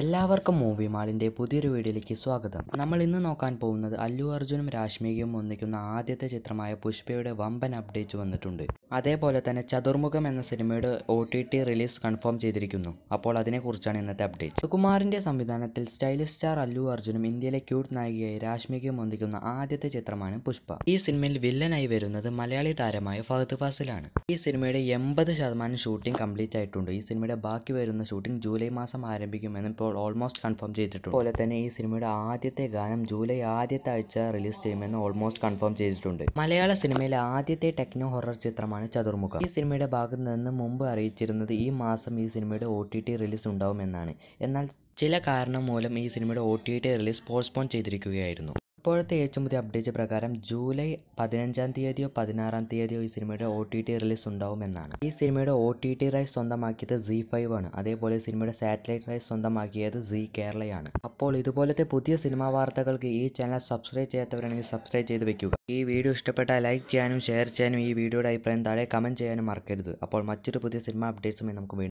എല്ലാവർക്കും മൂവി മാളിൻ്റെ പുതിയൊരു വീഡിയോയിലേക്ക് സ്വാഗതം നമ്മൾ ഇന്ന് നോക്കാൻ പോകുന്നത് അല്ലു അർജുനും രാശ്മികയും ഒന്നിക്കുന്ന ആദ്യത്തെ ചിത്രമായ പുഷ്പയുടെ വമ്പൻ അപ്ഡേറ്റ് വന്നിട്ടുണ്ട് അതേപോലെ തന്നെ ചതുർമുഖം എന്ന സിനിമയുടെ O T T release confirm ചെയ്തിരിക്കുന്നു അപ്പോൾ അതിനെക്കുറിച്ചാണ് ഇന്നത്തെ അപ്ഡേറ്റ് സുകുമാറിൻ്റെ സംവിധാനത്തിൽ സ്റ്റൈലിഷ് സ്റ്റാർ അല്ലു അർജുനും ഇന്ത്യയിലെ ക്യൂട്ട് നായികയായി രാശ്മികയും ഒന്നിക്കുന്ന ആദ്യത്തെ ചിത്രമാണ് പുഷ്പ ഈ സിനിമയിൽ വില്ലനായി വരുന്നത് മലയാളി താരമായ ഫഹദ് ഫാസിലാണ് ഈ സിനിമയുടെ എൺപത് ശതമാനം ഷൂട്ടിംഗ് കംപ്ലീറ്റ് ആയിട്ടുണ്ട് ഈ സിനിമയുടെ ബാക്കി വരുന്ന ഷൂട്ടിംഗ് ജൂലൈ മാസം ആരംഭിക്കുമെന്നും ഇപ്പോൾ ഓൾമോസ്റ്റ് കൺഫേം ചെയ്തിട്ടുണ്ട് അതുപോലെ തന്നെ ഈ സിനിമയുടെ ആദ്യത്തെ ഗാനം ജൂലൈ ആദ്യത്തെ ആഴ്ച റിലീസ് ചെയ്യുമെന്ന് ഓൾമോസ്റ്റ് കൺഫേം ചെയ്തിട്ടുണ്ട് മലയാള സിനിമയിലെ ആദ്യത്തെ ടെക്നോ ഹൊറർ ചിത്രമാണ് ചതുർമുഖം ഈ സിനിമയുടെ ഭാഗത്ത് നിന്ന് മുമ്പ് അറിയിച്ചിരുന്നത് ഈ മാസം ഈ സിനിമയുടെ ഒ ടി ടി റിലീസ് ഉണ്ടാവുമെന്നാണ് എന്നാൽ ചില കാരണം മൂലം ഈ സിനിമയുടെ O T T release postpone ചെയ്തിരിക്കുകയായിരുന്നു ഇപ്പോഴത്തെ ഏറ്റവും പുതിയ അപ്ഡേറ്റ് പ്രകാരം ജൂലൈ പതിനഞ്ചാം തീയതിയോ പതിനാറാം തീയതിയോ ഈ സിനിമയുടെ ഒ ടി ടി റിലീസ് എന്നാണ് ഈ സിനിമയുടെ ഒ ടി ടി റൈസ് സ്വന്തമാക്കിയത് സി ഫൈവ് ആണ് അതേപോലെ സിനിമയുടെ സാറ്റലൈറ്റ് റൈസ് സ്വന്തമാക്കിയത് സി കേരളയാണ് അപ്പോൾ ഇതുപോലത്തെ പുതിയ സിനിമാ വാർത്തകൾക്ക് ഈ ചാനൽ സബ്സ്ക്രൈബ് ചെയ്യാത്തവരാണെങ്കിൽ സബ്സ്ക്രൈബ് ചെയ്ത് വെക്കുക ഈ വീഡിയോ ഇഷ്ടപ്പെട്ടാൽ ലൈക്ക് ചെയ്യാനും ഷെയർ ചെയ്യാനും ഈ വീഡിയോയുടെ അഭിപ്രായം താഴെ കമൻറ്റ് ചെയ്യാനും മറക്കരുത് അപ്പോൾ മറ്റൊരു പുതിയ സിനിമ അപ്ഡേറ്റ്സുമായി നമുക്ക് വീണ്ടും